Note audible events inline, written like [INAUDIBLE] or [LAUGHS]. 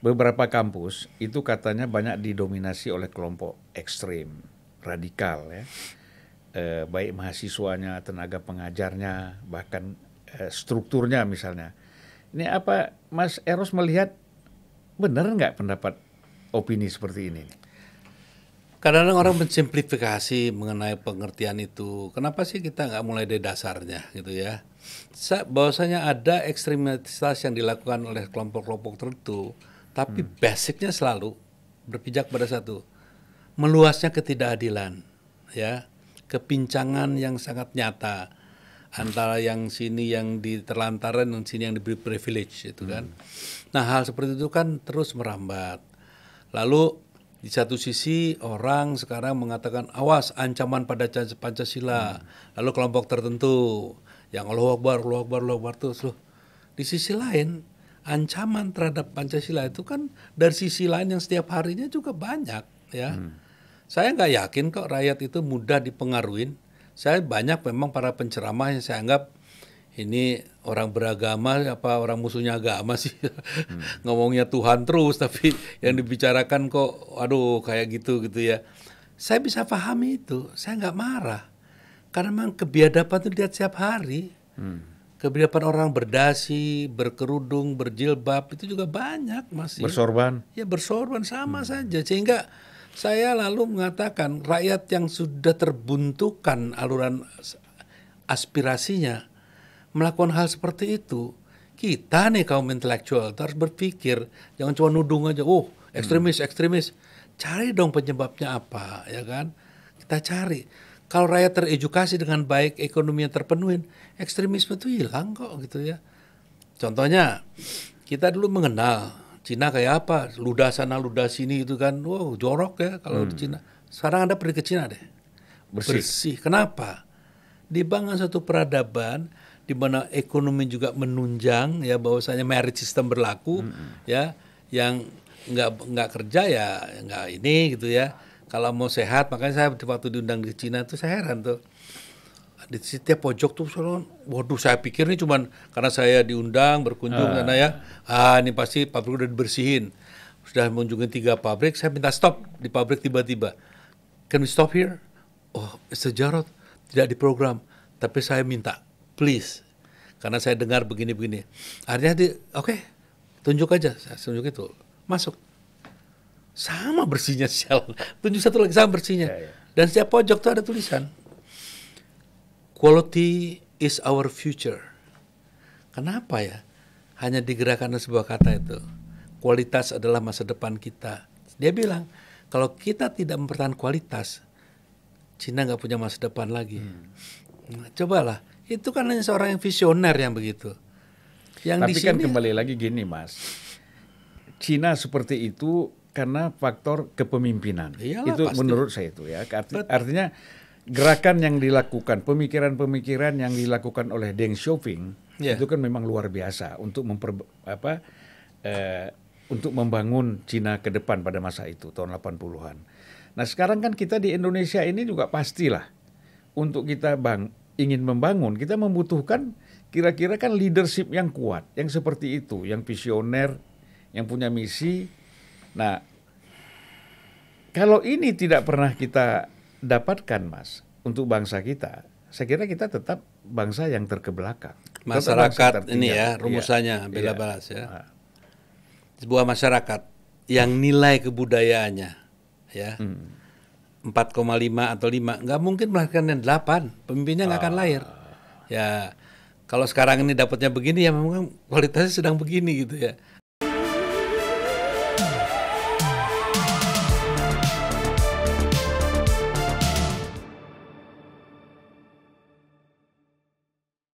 beberapa kampus itu katanya banyak didominasi oleh kelompok ekstrem radikal ya e, baik mahasiswanya tenaga pengajarnya bahkan e, strukturnya misalnya ini apa Mas Eros melihat benar nggak pendapat opini seperti ini kadang-kadang orang mensimplifikasi mengenai pengertian itu kenapa sih kita nggak mulai dari dasarnya gitu ya bahwasanya ada ekstremitas yang dilakukan oleh kelompok-kelompok tertentu tapi hmm. basicnya selalu berpijak pada satu meluasnya ketidakadilan, ya kepincangan yang sangat nyata antara yang sini yang di terlantaran dan sini yang diberi privilege itu kan. Hmm. Nah hal seperti itu kan terus merambat. Lalu di satu sisi orang sekarang mengatakan awas ancaman pada Pancasila. Hmm. Lalu kelompok tertentu yang Allah Akbar, Allah Akbar, Allah Akbar terus loh. Di sisi lain ancaman terhadap Pancasila itu kan dari sisi lain yang setiap harinya juga banyak ya. Hmm. Saya nggak yakin kok rakyat itu mudah dipengaruhi. Saya banyak memang para penceramah yang saya anggap ini orang beragama apa orang musuhnya agama sih [LAUGHS] hmm. ngomongnya Tuhan terus tapi yang dibicarakan kok aduh kayak gitu gitu ya. Saya bisa pahami itu. Saya nggak marah karena memang kebiadaban itu lihat setiap hari. Hmm kebiasaan orang berdasi, berkerudung, berjilbab itu juga banyak masih. Ya. Bersorban. Ya bersorban sama hmm. saja sehingga saya lalu mengatakan rakyat yang sudah terbuntukan aluran aspirasinya melakukan hal seperti itu kita nih kaum intelektual harus berpikir jangan cuma nudung aja oh ekstremis hmm. ekstremis cari dong penyebabnya apa ya kan kita cari kalau rakyat teredukasi dengan baik, ekonominya terpenuhi, ekstremisme itu hilang kok gitu ya. Contohnya, kita dulu mengenal Cina kayak apa, luda sana, luda sini itu kan, wow jorok ya kalau hmm. di Cina. Sekarang Anda pergi ke Cina deh. Bersih. Bersih. Kenapa? Dibangun satu peradaban di mana ekonomi juga menunjang ya bahwasanya merit system berlaku hmm. ya yang nggak nggak kerja ya nggak ini gitu ya kalau mau sehat makanya saya waktu diundang di Cina tuh saya heran tuh di setiap pojok tuh selalu waduh saya pikir ini cuman karena saya diundang berkunjung uh. Ah. sana ya ah ini pasti pabrik udah dibersihin sudah mengunjungi tiga pabrik saya minta stop di pabrik tiba-tiba can we stop here oh sejarah tidak diprogram tapi saya minta please karena saya dengar begini-begini akhirnya di oke okay, tunjuk aja saya tunjuk itu masuk sama bersihnya sel. Tunjuk satu lagi sama bersihnya. Yeah, yeah. Dan setiap pojok tuh ada tulisan quality is our future. Kenapa ya? Hanya digerakkan oleh sebuah kata itu. Kualitas adalah masa depan kita. Dia bilang kalau kita tidak mempertahankan kualitas, Cina nggak punya masa depan lagi. Hmm. Nah, cobalah. Itu kan hanya seorang yang visioner yang begitu. Yang Tapi di kan kembali lagi gini, Mas. Cina seperti itu karena faktor kepemimpinan. Iyalah, itu pasti. menurut saya itu ya. Arti, artinya gerakan yang dilakukan, pemikiran-pemikiran yang dilakukan oleh Deng Xiaoping yeah. itu kan memang luar biasa untuk memper apa eh, untuk membangun Cina ke depan pada masa itu tahun 80-an. Nah, sekarang kan kita di Indonesia ini juga pastilah untuk kita bang ingin membangun, kita membutuhkan kira-kira kan leadership yang kuat, yang seperti itu, yang visioner, yang punya misi. Nah, kalau ini tidak pernah kita dapatkan, Mas, untuk bangsa kita, saya kira kita tetap bangsa yang terkebelakang. Masyarakat ini ya iya, rumusannya iya, bela balas ya. Ah. Sebuah masyarakat yang nilai kebudayaannya ya. Hmm. 4,5 atau 5 nggak mungkin melahirkan 8 pemimpinnya nggak ah. akan lahir ah. ya kalau sekarang ini dapatnya begini ya memang kualitasnya sedang begini gitu ya